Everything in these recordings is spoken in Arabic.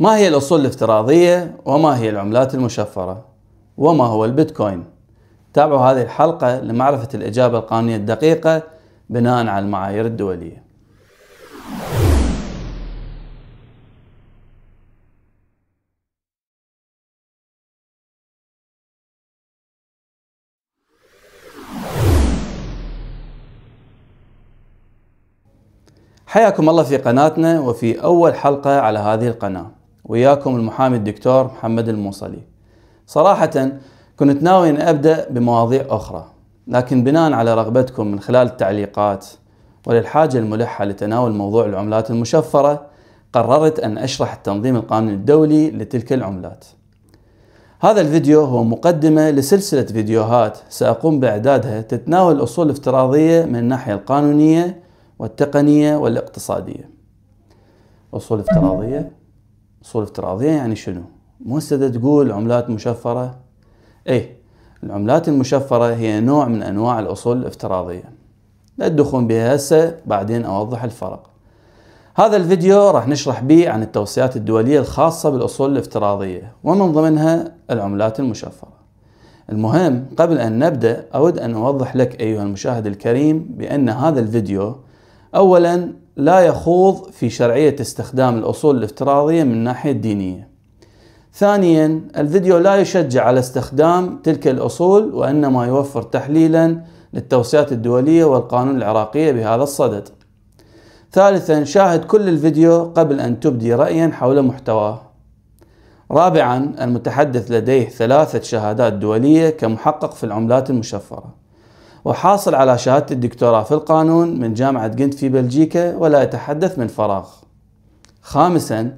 ما هي الأصول الافتراضية وما هي العملات المشفرة وما هو البيتكوين تابعوا هذه الحلقة لمعرفة الإجابة القانونية الدقيقة بناء على المعايير الدولية حياكم الله في قناتنا وفي أول حلقة على هذه القناة وياكم المحامي الدكتور محمد الموصلي صراحة كنت ناوي أن أبدأ بمواضيع أخرى لكن بناء على رغبتكم من خلال التعليقات وللحاجة الملحة لتناول موضوع العملات المشفرة قررت أن أشرح التنظيم القانوني الدولي لتلك العملات هذا الفيديو هو مقدمة لسلسلة فيديوهات سأقوم بإعدادها تتناول أصول افتراضية من الناحية القانونية والتقنية والاقتصادية أصول افتراضية اصول افتراضيه يعني شنو؟ مو هسه تقول عملات مشفره ايه العملات المشفره هي نوع من انواع الاصول الافتراضيه لا تدخون بها هسه بعدين اوضح الفرق هذا الفيديو راح نشرح به عن التوصيات الدوليه الخاصه بالاصول الافتراضيه ومن ضمنها العملات المشفره المهم قبل أن نبدأ أود أن أوضح لك أيها المشاهد الكريم بأن هذا الفيديو أولا لا يخوض في شرعية استخدام الأصول الافتراضية من الناحية الدينية ثانيا الفيديو لا يشجع على استخدام تلك الأصول وإنما يوفر تحليلا للتوصيات الدولية والقانون العراقية بهذا الصدد ثالثا شاهد كل الفيديو قبل أن تبدي رأيا حول محتواه رابعا المتحدث لديه ثلاثة شهادات دولية كمحقق في العملات المشفرة وحاصل على شهادة الدكتوراه في القانون من جامعة جنت في بلجيكا ولا أتحدث من فراغ خامسا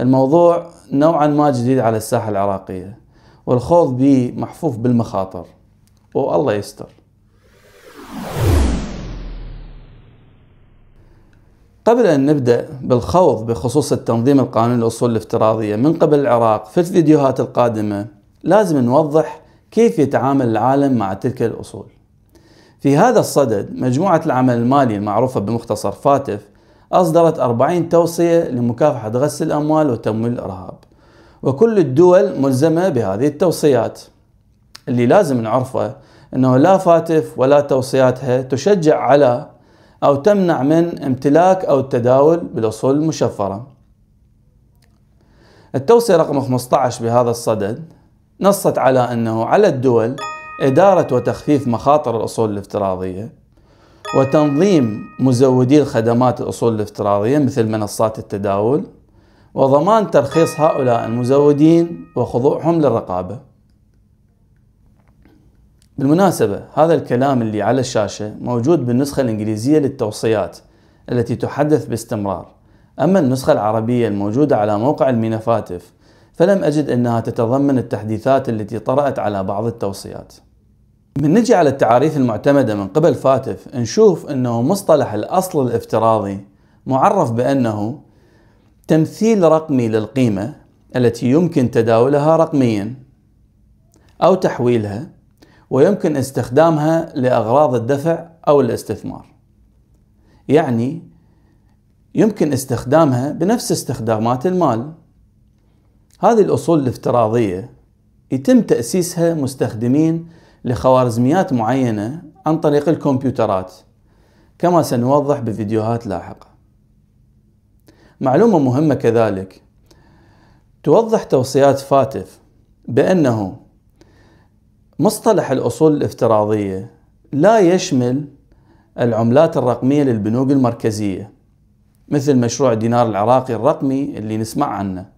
الموضوع نوعا ما جديد على الساحة العراقية والخوض به محفوف بالمخاطر والله يستر قبل أن نبدأ بالخوض بخصوص التنظيم القانوني للأصول الافتراضية من قبل العراق في الفيديوهات القادمة لازم نوضح كيف يتعامل العالم مع تلك الأصول في هذا الصدد مجموعة العمل المالي المعروفة بمختصر فاتف أصدرت 40 توصية لمكافحة غسل الأموال وتمويل الإرهاب وكل الدول ملزمة بهذه التوصيات اللي لازم نعرفه أنه لا فاتف ولا توصياتها تشجع على أو تمنع من امتلاك أو التداول بالأصول المشفرة التوصية رقم 15 بهذا الصدد نصت على أنه على الدول إدارة وتخفيف مخاطر الأصول الافتراضية وتنظيم مزودي الخدمات الأصول الافتراضية مثل منصات التداول وضمان ترخيص هؤلاء المزودين وخضوعهم للرقابة بالمناسبة هذا الكلام اللي على الشاشة موجود بالنسخة الإنجليزية للتوصيات التي تحدث باستمرار أما النسخة العربية الموجودة على موقع المينفاتف فلم أجد أنها تتضمن التحديثات التي طرأت على بعض التوصيات من نجي على التعاريف المعتمدة من قبل فاتف نشوف أنه مصطلح الأصل الافتراضي معرف بأنه تمثيل رقمي للقيمة التي يمكن تداولها رقميا أو تحويلها ويمكن استخدامها لأغراض الدفع أو الاستثمار يعني يمكن استخدامها بنفس استخدامات المال هذه الأصول الافتراضية يتم تأسيسها مستخدمين لخوارزميات معينة عن طريق الكمبيوترات كما سنوضح بفيديوهات لاحقة معلومة مهمة كذلك توضح توصيات فاتف بأنه مصطلح الأصول الافتراضية لا يشمل العملات الرقمية للبنوك المركزية مثل مشروع دينار العراقي الرقمي اللي نسمع عنه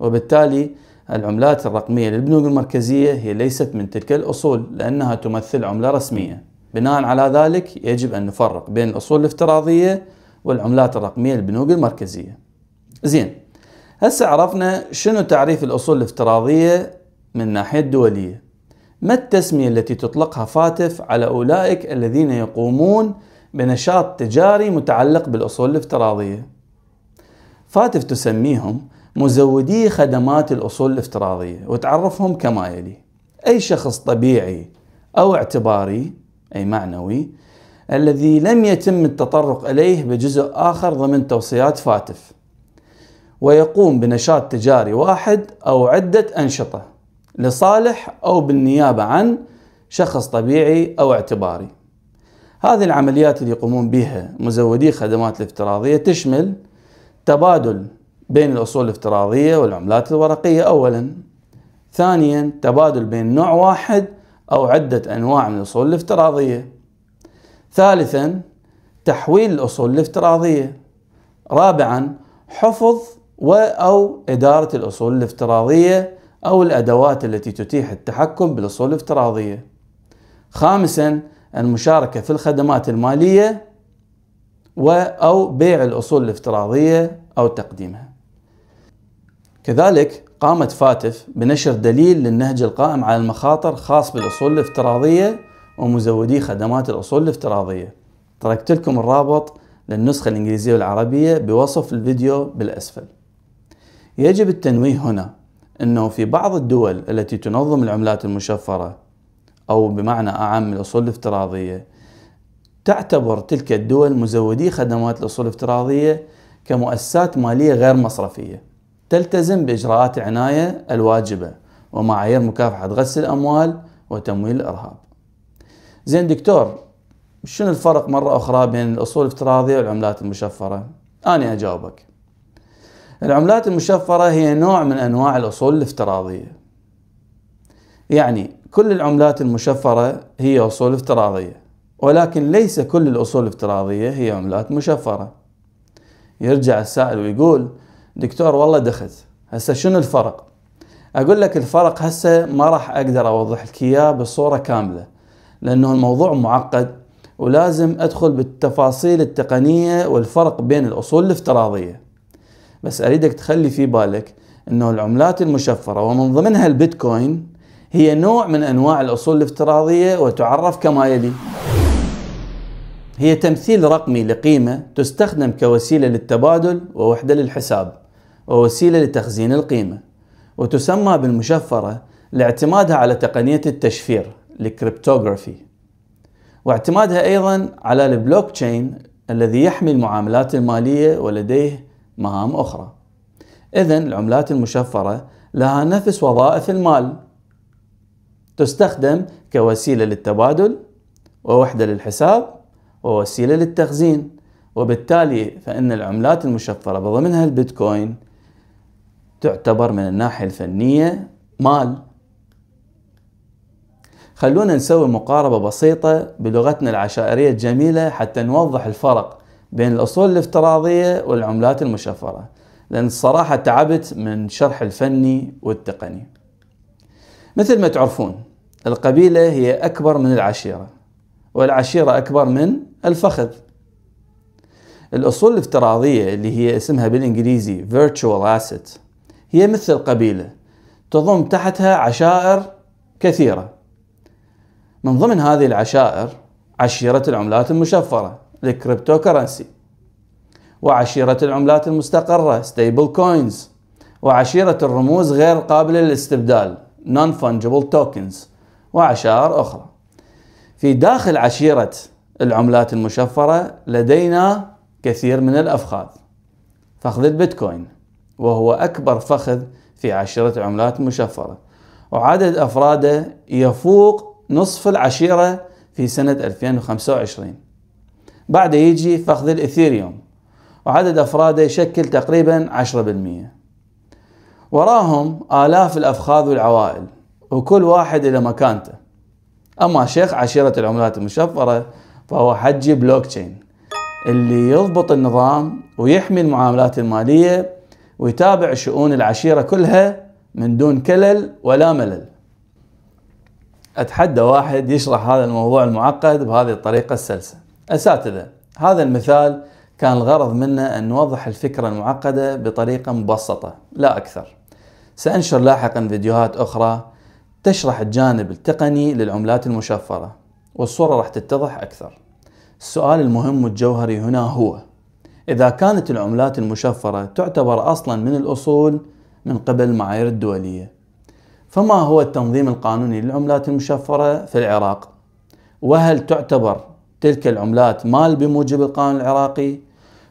وبالتالي العملات الرقمية للبنوك المركزية هي ليست من تلك الأصول لأنها تمثل عملة رسمية بناء على ذلك يجب أن نفرق بين الأصول الافتراضية والعملات الرقمية للبنوك المركزية زين هسه عرفنا شنو تعريف الأصول الافتراضية من الناحية الدولية ما التسمية التي تطلقها فاتف على أولئك الذين يقومون بنشاط تجاري متعلق بالأصول الافتراضية فاتف تسميهم مزودي خدمات الأصول الافتراضية وتعرفهم كما يلي أي شخص طبيعي أو اعتباري أي معنوي الذي لم يتم التطرق إليه بجزء آخر ضمن توصيات فاتف ويقوم بنشاط تجاري واحد أو عدة أنشطة لصالح أو بالنيابة عن شخص طبيعي أو اعتباري هذه العمليات اللي يقومون بها مزودي خدمات الافتراضية تشمل تبادل بين الأصول الافتراضية والعملات الورقية أولا ثانيا تبادل بين نوع واحد أو عدة أنواع من الأصول الافتراضية ثالثا تحويل الأصول الافتراضية رابعا حفظ أو إدارة الأصول الافتراضية أو الأدوات التي تتيح التحكم بالأصول الافتراضية خامسا المشاركة في الخدمات المالية و أو بيع الأصول الافتراضية أو تقديمها كذلك قامت فاتف بنشر دليل للنهج القائم على المخاطر خاص بالأصول الافتراضية ومزودي خدمات الأصول الافتراضية تركت لكم الرابط للنسخة الإنجليزية والعربية بوصف الفيديو بالأسفل يجب التنويه هنا أنه في بعض الدول التي تنظم العملات المشفرة أو بمعنى أعم الأصول الافتراضية تعتبر تلك الدول مزودي خدمات الأصول الافتراضية كمؤسسات مالية غير مصرفية تلتزم بإجراءات العناية الواجبة ومعايير مكافحة غسل الأموال وتمويل الإرهاب زين دكتور شنو الفرق مرة أخرى بين الأصول الافتراضية والعملات المشفرة؟ أنا أجاوبك العملات المشفرة هي نوع من أنواع الأصول الافتراضية يعني كل العملات المشفرة هي أصول افتراضية ولكن ليس كل الأصول الافتراضية هي عملات مشفرة يرجع السائل ويقول دكتور والله دخت هسه شنو الفرق اقول لك الفرق هسه ما راح اقدر اوضح لك اياه بصوره كامله لانه الموضوع معقد ولازم ادخل بالتفاصيل التقنيه والفرق بين الاصول الافتراضيه بس اريدك تخلي في بالك انه العملات المشفره ومن ضمنها البيتكوين هي نوع من انواع الاصول الافتراضيه وتعرف كما يلي هي تمثيل رقمي لقيمة تستخدم كوسيلة للتبادل ووحدة للحساب ووسيلة لتخزين القيمة وتسمى بالمشفرة لاعتمادها على تقنية التشفير الكريبتوغرافي واعتمادها أيضا على البلوك تشين الذي يحمي المعاملات المالية ولديه مهام أخرى إذا العملات المشفرة لها نفس وظائف المال تستخدم كوسيلة للتبادل ووحدة للحساب ووسيلة للتخزين وبالتالي فإن العملات المشفرة بضمنها البيتكوين تعتبر من الناحية الفنية مال خلونا نسوي مقاربة بسيطة بلغتنا العشائرية الجميلة حتى نوضح الفرق بين الأصول الافتراضية والعملات المشفرة لأن الصراحة تعبت من شرح الفني والتقني مثل ما تعرفون القبيلة هي أكبر من العشيرة والعشيرة أكبر من الفخذ الأصول الافتراضية اللي هي اسمها بالإنجليزي virtual asset هي مثل قبيلة تضم تحتها عشائر كثيرة من ضمن هذه العشائر عشيرة العملات المشفرة الكريبتو كرنسي وعشيرة العملات المستقرة ستيبل كوينز وعشيرة الرموز غير قابلة للاستبدال non fungible tokens وعشائر أخرى في داخل عشيرة العملات المشفرة لدينا كثير من الأفخاذ فخذ البيتكوين وهو أكبر فخذ في عشيرة عملات مشفرة وعدد أفراده يفوق نصف العشيرة في سنة 2025 بعد يجي فخذ الإثيريوم وعدد أفراده يشكل تقريبا 10% وراهم آلاف الأفخاذ والعوائل وكل واحد إلى مكانته أما شيخ عشيرة العملات المشفرة فهو حجي بلوك تشين اللي يضبط النظام ويحمي المعاملات المالية ويتابع شؤون العشيرة كلها من دون كلل ولا ملل أتحدى واحد يشرح هذا الموضوع المعقد بهذه الطريقة السلسة أساتذة هذا المثال كان الغرض منه أن نوضح الفكرة المعقدة بطريقة مبسطة لا أكثر سأنشر لاحقا فيديوهات أخرى تشرح الجانب التقني للعملات المشفرة والصورة راح تتضح أكثر السؤال المهم والجوهري هنا هو إذا كانت العملات المشفرة تعتبر أصلا من الأصول من قبل المعايير الدولية فما هو التنظيم القانوني للعملات المشفرة في العراق؟ وهل تعتبر تلك العملات مال بموجب القانون العراقي؟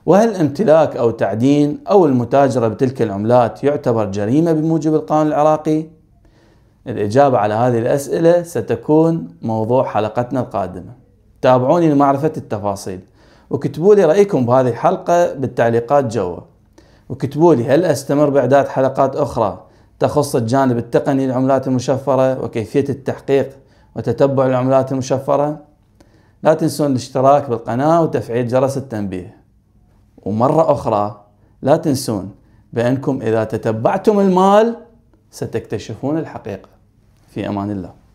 وهل امتلاك أو تعدين أو المتاجرة بتلك العملات يعتبر جريمة بموجب القانون العراقي؟ الإجابة على هذه الأسئلة ستكون موضوع حلقتنا القادمة تابعوني لمعرفة التفاصيل وكتبوا لي رأيكم بهذه الحلقة بالتعليقات جوا وكتبوا لي هل أستمر بإعداد حلقات أخرى تخص الجانب التقني للعملات المشفرة وكيفية التحقيق وتتبع العملات المشفرة لا تنسون الاشتراك بالقناة وتفعيل جرس التنبيه ومرة أخرى لا تنسون بأنكم إذا تتبعتم المال ستكتشفون الحقيقة في أمان الله